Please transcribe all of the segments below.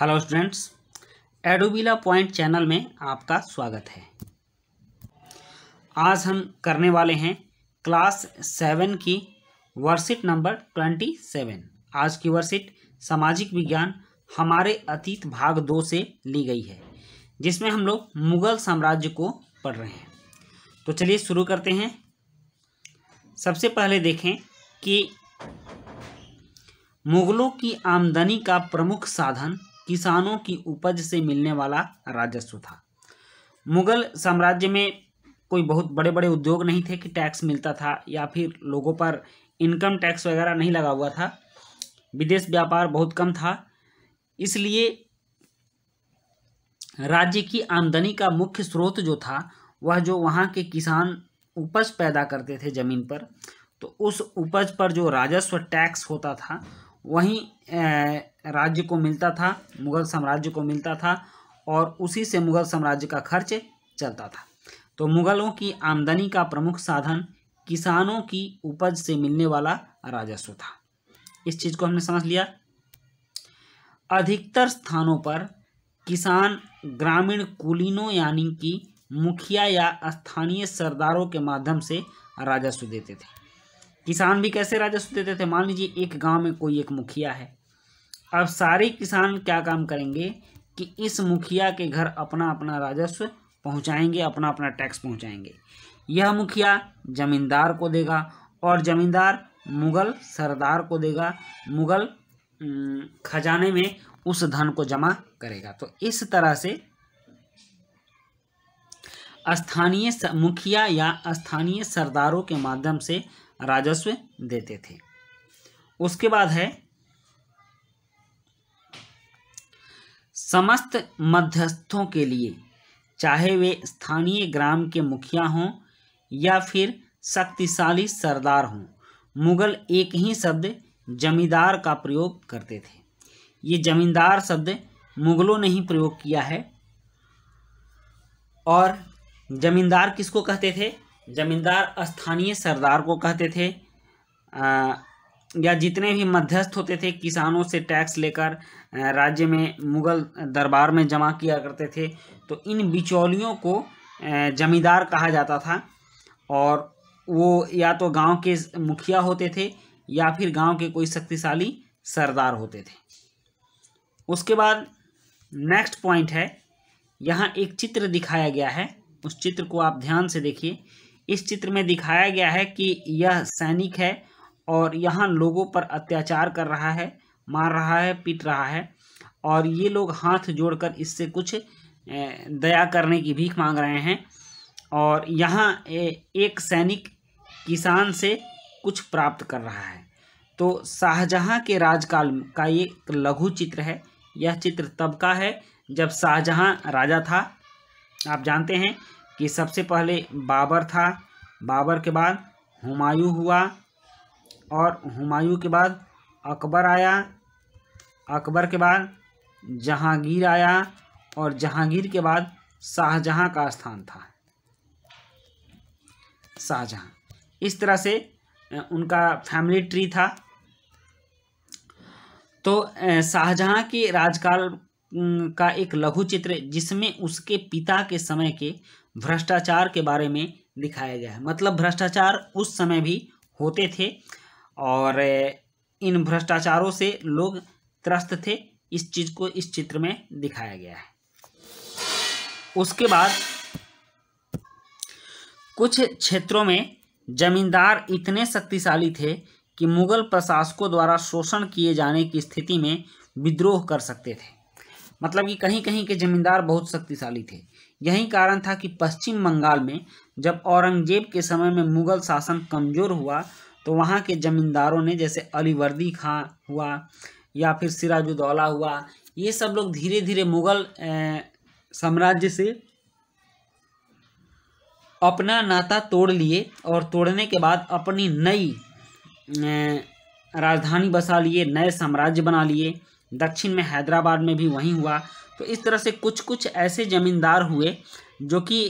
hello students एडोबिला point channel में आपका स्वागत है आज हम करने वाले हैं क्लास सेवन की वर्षिट नंबर ट्वेंटी सेवन आज की वर्षिट सामाजिक विज्ञान हमारे अतीत भाग दो से ली गई है जिसमें हम लोग मुगल साम्राज्य को पढ़ रहे हैं तो चलिए शुरू करते हैं सबसे पहले देखें कि मुगलों की आमदनी का प्रमुख साधन किसानों की उपज से मिलने वाला राजस्व था मुगल साम्राज्य में कोई बहुत बड़े बड़े उद्योग नहीं थे कि टैक्स मिलता था या फिर लोगों पर इनकम टैक्स वगैरह नहीं लगा हुआ था विदेश व्यापार बहुत कम था इसलिए राज्य की आमदनी का मुख्य स्रोत जो था वह जो वहाँ के किसान उपज पैदा करते थे ज़मीन पर तो उस उपज पर जो राजस्व टैक्स होता था वहीं राज्य को मिलता था मुगल साम्राज्य को मिलता था और उसी से मुगल साम्राज्य का खर्च चलता था तो मुगलों की आमदनी का प्रमुख साधन किसानों की उपज से मिलने वाला राजस्व था इस चीज़ को हमने समझ लिया अधिकतर स्थानों पर किसान ग्रामीण कुलीनों यानी कि मुखिया या स्थानीय सरदारों के माध्यम से राजस्व देते थे किसान भी कैसे राजस्व देते थे मान लीजिए एक गांव में कोई एक मुखिया है अब सारे किसान क्या काम करेंगे कि इस मुखिया के घर अपना अपना राजस्व पहुंचाएंगे अपना अपना टैक्स पहुंचाएंगे यह मुखिया जमींदार को देगा और जमींदार मुगल सरदार को देगा मुगल खजाने में उस धन को जमा करेगा तो इस तरह से स्थानीय मुखिया या स्थानीय सरदारों के माध्यम से राजस्व देते थे उसके बाद है समस्त मध्यस्थों के लिए चाहे वे स्थानीय ग्राम के मुखिया हों या फिर शक्तिशाली सरदार हों मुगल एक ही शब्द जमींदार का प्रयोग करते थे ये जमींदार शब्द मुगलों ने ही प्रयोग किया है और जमींदार किसको कहते थे जमींदार स्थानीय सरदार को कहते थे या जितने भी मध्यस्थ होते थे किसानों से टैक्स लेकर राज्य में मुगल दरबार में जमा किया करते थे तो इन बिचौलियों को जमींदार कहा जाता था और वो या तो गांव के मुखिया होते थे या फिर गांव के कोई शक्तिशाली सरदार होते थे उसके बाद नेक्स्ट पॉइंट है यहाँ एक चित्र दिखाया गया है उस चित्र को आप ध्यान से देखिए इस चित्र में दिखाया गया है कि यह सैनिक है और यहाँ लोगों पर अत्याचार कर रहा है मार रहा है पीट रहा है और ये लोग हाथ जोड़कर इससे कुछ दया करने की भीख मांग रहे हैं और यहाँ एक सैनिक किसान से कुछ प्राप्त कर रहा है तो शाहजहाँ के राजकाल का ये लघु चित्र है यह चित्र तब का है जब शाहजहाँ राजा था आप जानते हैं कि सबसे पहले बाबर था बाबर के बाद हुमायूं हुआ और हुमायूं के बाद अकबर आया अकबर के बाद जहांगीर आया और जहांगीर के बाद शाहजहाँ का स्थान था शाहजहाँ इस तरह से उनका फैमिली ट्री था तो शाहजहाँ के राजकाल का एक लघु चित्र जिसमें उसके पिता के समय के भ्रष्टाचार के बारे में दिखाया गया है मतलब भ्रष्टाचार उस समय भी होते थे और इन भ्रष्टाचारों से लोग त्रस्त थे इस चीज़ को इस चित्र में दिखाया गया है उसके बाद कुछ क्षेत्रों में जमींदार इतने शक्तिशाली थे कि मुगल प्रशासकों द्वारा शोषण किए जाने की स्थिति में विद्रोह कर सकते थे मतलब कि कहीं कहीं के जमींदार बहुत शक्तिशाली थे यही कारण था कि पश्चिम बंगाल में जब औरंगजेब के समय में मुगल शासन कमज़ोर हुआ तो वहाँ के ज़मींदारों ने जैसे अलीवर्दी खां हुआ या फिर सिराजुद्दौला हुआ ये सब लोग धीरे धीरे मुग़ल साम्राज्य से अपना नाता तोड़ लिए और तोड़ने के बाद अपनी नई राजधानी बसा लिए नए साम्राज्य बना लिए दक्षिण में हैदराबाद में भी वहीं हुआ तो इस तरह से कुछ कुछ ऐसे ज़मींदार हुए जो कि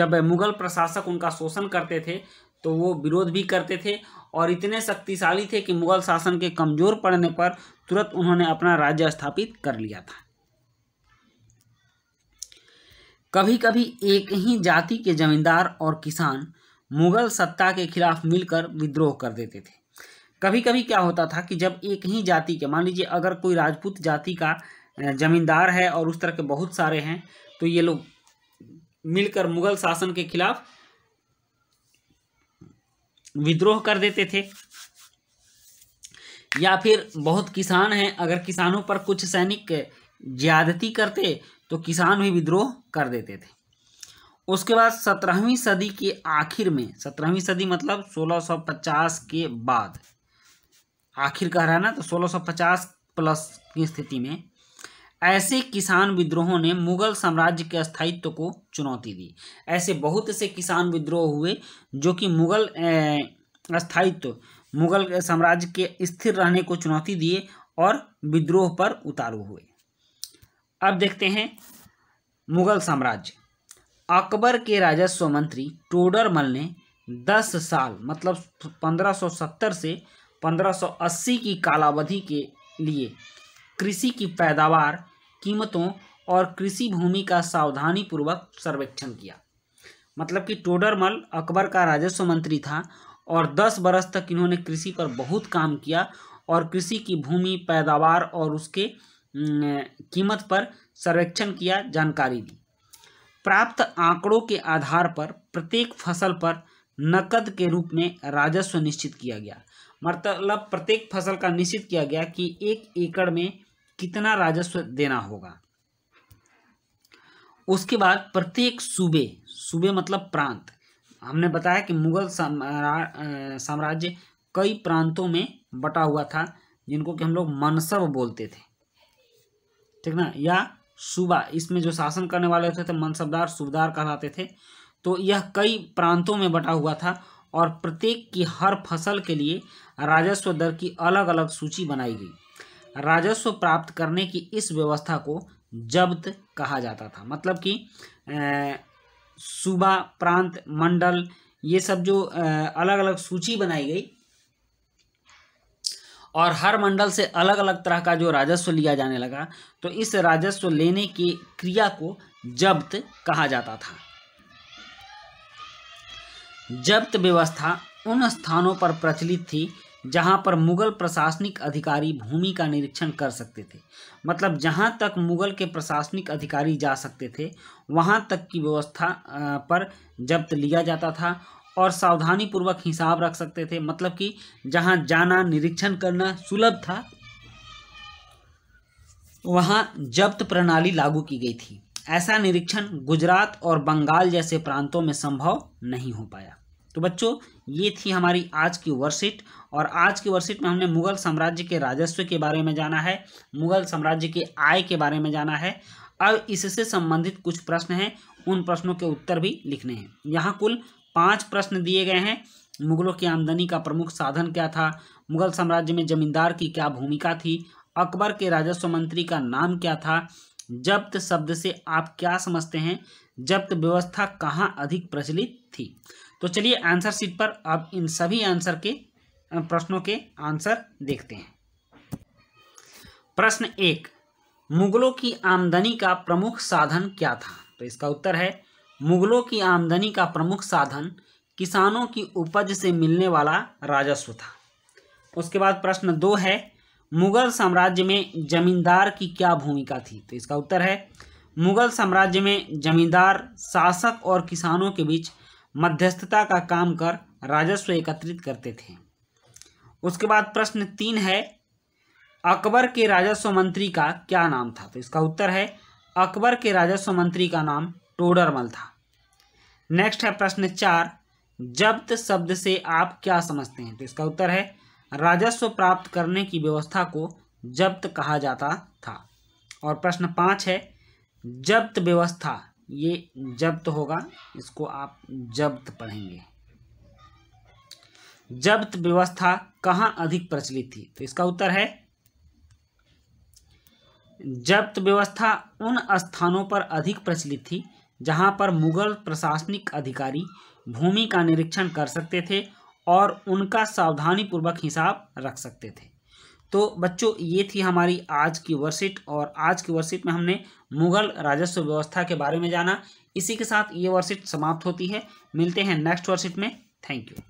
जब मुग़ल प्रशासक उनका शोषण करते थे तो वो विरोध भी करते थे और इतने शक्तिशाली थे कि मुगल शासन के कमज़ोर पड़ने पर तुरंत उन्होंने अपना राज्य स्थापित कर लिया था कभी कभी एक ही जाति के जमींदार और किसान मुगल सत्ता के खिलाफ मिलकर विद्रोह कर देते थे कभी कभी क्या होता था कि जब एक ही जाति के मान लीजिए अगर कोई राजपूत जाति का जमींदार है और उस तरह के बहुत सारे हैं तो ये लोग मिलकर मुगल शासन के खिलाफ विद्रोह कर देते थे या फिर बहुत किसान हैं अगर किसानों पर कुछ सैनिक ज्यादती करते तो किसान भी विद्रोह कर देते थे उसके बाद सत्रहवीं सदी के आखिर में सत्रहवीं सदी मतलब 1650 के बाद आखिर कह रहा है ना तो 1650 प्लस की स्थिति में ऐसे किसान विद्रोहों ने मुगल साम्राज्य के स्थायित्व को चुनौती दी ऐसे बहुत से किसान विद्रोह हुए जो कि मुगल स्थायित्व मुगल साम्राज्य के स्थिर रहने को चुनौती दिए और विद्रोह पर उतारू हुए अब देखते हैं मुगल साम्राज्य अकबर के राजस्व मंत्री टोडरमल ने दस साल मतलब 1570 से 1580 की कालावधि के लिए कृषि की पैदावार कीमतों और कृषि भूमि का सावधानीपूर्वक सर्वेक्षण किया मतलब कि टोडरमल अकबर का राजस्व मंत्री था और 10 बरस तक इन्होंने कृषि पर बहुत काम किया और कृषि की भूमि पैदावार और उसके कीमत पर सर्वेक्षण किया जानकारी दी प्राप्त आंकड़ों के आधार पर प्रत्येक फसल पर नकद के रूप में राजस्व निश्चित किया गया मतलब प्रत्येक फसल का निश्चित किया गया कि एक एकड़ में कितना राजस्व देना होगा उसके बाद प्रत्येक सूबे सूबे मतलब प्रांत हमने बताया कि मुगल साम्राज्य कई प्रांतों में बटा हुआ था जिनको कि हम लोग मनसब बोलते थे ठीक ना या सूबा इसमें जो शासन करने वाले होते थे मनसबदार सूबदार कहलाते थे तो यह कई प्रांतों में बटा हुआ था और प्रत्येक की हर फसल के लिए राजस्व दर की अलग अलग सूची बनाई गई राजस्व प्राप्त करने की इस व्यवस्था को जब्त कहा जाता था मतलब कि सूबा प्रांत मंडल ये सब जो अलग अलग सूची बनाई गई और हर मंडल से अलग अलग तरह का जो राजस्व लिया जाने लगा तो इस राजस्व लेने की क्रिया को जब्त कहा जाता था जब्त व्यवस्था उन स्थानों पर प्रचलित थी जहाँ पर मुगल प्रशासनिक अधिकारी भूमि का निरीक्षण कर सकते थे मतलब जहाँ तक मुगल के प्रशासनिक अधिकारी जा सकते थे वहाँ तक की व्यवस्था पर जब्त लिया जाता था और सावधानीपूर्वक हिसाब रख सकते थे मतलब कि जहाँ जाना निरीक्षण करना सुलभ था वहाँ जब्त प्रणाली लागू की गई थी ऐसा निरीक्षण गुजरात और बंगाल जैसे प्रांतों में संभव नहीं हो पाया तो बच्चों ये थी हमारी आज की वर्षिट और आज की वर्षिट में हमने मुगल साम्राज्य के राजस्व के बारे में जाना है मुगल साम्राज्य के आय के बारे में जाना है अब इससे संबंधित कुछ प्रश्न हैं उन प्रश्नों के उत्तर भी लिखने हैं यहाँ कुल पाँच प्रश्न दिए गए हैं मुगलों की आमदनी का प्रमुख साधन क्या था मुगल साम्राज्य में जमींदार की क्या भूमिका थी अकबर के राजस्व मंत्री का नाम क्या था जब्त शब्द से आप क्या समझते हैं जब्त व्यवस्था कहाँ अधिक प्रचलित थी तो चलिए आंसर शीट पर अब इन सभी आंसर के प्रश्नों के आंसर देखते हैं प्रश्न एक मुगलों की आमदनी का प्रमुख साधन क्या था तो इसका उत्तर है मुगलों की आमदनी का प्रमुख साधन किसानों की उपज से मिलने वाला राजस्व था उसके बाद प्रश्न दो है मुगल साम्राज्य में जमींदार की क्या भूमिका थी तो इसका उत्तर है मुगल साम्राज्य में जमींदार शासक और किसानों के बीच मध्यस्थता का काम कर राजस्व एकत्रित करते थे उसके बाद प्रश्न तीन है अकबर के राजस्व मंत्री का क्या नाम था तो इसका उत्तर है अकबर के राजस्व मंत्री का नाम टोडरमल था नेक्स्ट है प्रश्न चार जब्त शब्द से आप क्या समझते हैं तो इसका उत्तर है राजस्व प्राप्त करने की व्यवस्था को जब्त कहा जाता था और प्रश्न पाँच है जब्त व्यवस्था ये जब्त होगा इसको आप जब्त पढ़ेंगे जब्त व्यवस्था कहाँ अधिक प्रचलित थी तो इसका उत्तर है जब्त व्यवस्था उन स्थानों पर अधिक प्रचलित थी जहां पर मुगल प्रशासनिक अधिकारी भूमि का निरीक्षण कर सकते थे और उनका सावधानीपूर्वक हिसाब रख सकते थे तो बच्चों ये थी हमारी आज की वर्षिट और आज की वर्षिट में हमने मुगल राजस्व व्यवस्था के बारे में जाना इसी के साथ ये वर्षिट समाप्त होती है मिलते हैं नेक्स्ट वर्षिट में थैंक यू